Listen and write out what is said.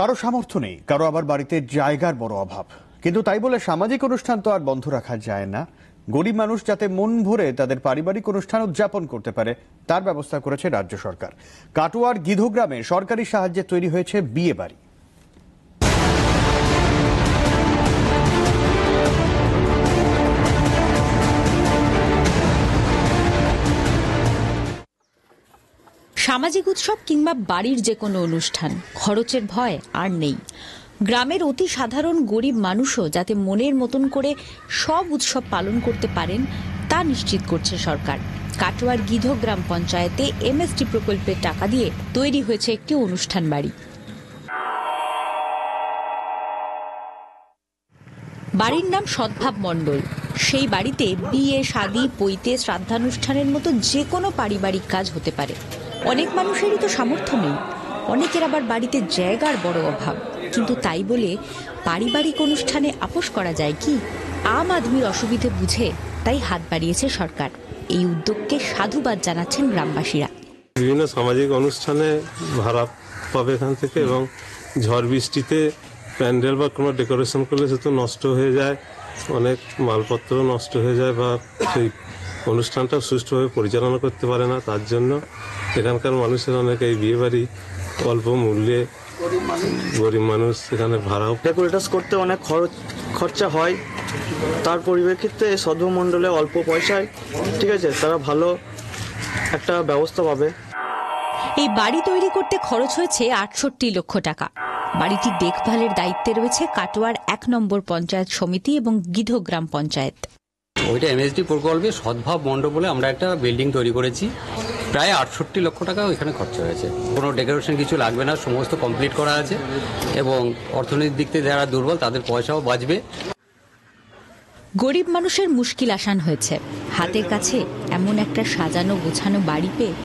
কারো সামর্থ্য নেই কারো আবার বাড়িতে জায়গার বড় অভাব কিন্তু তাই বলে সামাজিক অনুষ্ঠান তো আর বন্ধ রাখা যায় না গরিব মানুষ যাতে মন ভরে তাদের পারিবারিক অনুষ্ঠান উদযাপন করতে পারে তার ব্যবস্থা করেছে রাজ্য সরকার কাটোয়ার গিধো গ্রামে সরকারি সাহায্যে তৈরি হয়েছে বিয়ে বাড়ি সামাজিক উৎসব কিংবা বাড়ির যে কোনো অনুষ্ঠান খরচের ভয় আর নেই গ্রামের অতি সাধারণ গরিব মানুষও যাতে মনের মতন করে সব উৎসব পালন করতে পারেন তা নিশ্চিত করছে সরকার কাটোয়ার গিধ গ্রাম পঞ্চায়েতে এমএসটি প্রকল্পের টাকা দিয়ে তৈরি হয়েছে একটি অনুষ্ঠান বাড়ি বাড়ির নাম সদ্ভাব মণ্ডল সেই বাড়িতে বিয়ে শাদী পৈতে শ্রাদ্ধানুষ্ঠানের মতো যে কোনো পারিবারিক কাজ হতে পারে অনেক মানুষেরই তো সামর্থ্য নেই অনেকের আবার বাড়িতে জায়গার বড় অভাব কিন্তু তাই বলে পারিবারিক অনুষ্ঠানে আপোষ করা যায় কি আম আদমির অসুবিধে বুঝে তাই হাত বাড়িয়েছে সরকার এই উদ্যোগকে সাধুবাদ জানাচ্ছেন গ্রামবাসীরা বিভিন্ন সামাজিক অনুষ্ঠানে ভাড়া পাবে এখান থেকে এবং ঝড় বৃষ্টিতে প্যান্ডেল বা কোনো ডেকোরেশন করলে সে তো নষ্ট হয়ে যায় অনেক মালপত্র নষ্ট হয়ে যায় বা সেই অনুষ্ঠানটা সুষ্ঠুভাবে পরিচালনা করতে পারে না তার জন্য এখানকার মানুষের অনেক এই বিয়েবাড়ি অল্প মূল্যে গরিব মানুষ এখানে ভাড়াও ডেকোরেটাস করতে অনেক খরচ খরচা হয় তার পরিপ্রেক্ষিতে সদ্যমণ্ডলে অল্প পয়সায় ঠিক আছে তারা ভালো একটা ব্যবস্থা পাবে এই বাড়ি তৈরি করতে খরচ হয়েছে আটষট্টি লক্ষ টাকা বাড়িটি দেখভালের দায়িত্বে রয়েছে কাটোয়ার এক নম্বর পঞ্চায়েত সমিতি এবং গিধো গ্রাম পঞ্চায়েত ওইটা এমএসডি প্রকল্পে সদ্ভাব মণ্ডপ বলে আমরা একটা বিল্ডিং তৈরি করেছি প্রায় আটষট্টি লক্ষ টাকা ওইখানে খরচা হয়েছে কোনো ডেকোরেশন কিছু লাগবে না সমস্ত কমপ্লিট করা আছে এবং অর্থনৈতিক দিক থেকে যারা দুর্বল তাদের পয়সাও বাঁচবে গরিব মানুষের মুশকিল আসান হয়েছে হাতের কাছে এমন একটা সাজানো গোছানো বাড়ি পেয়ে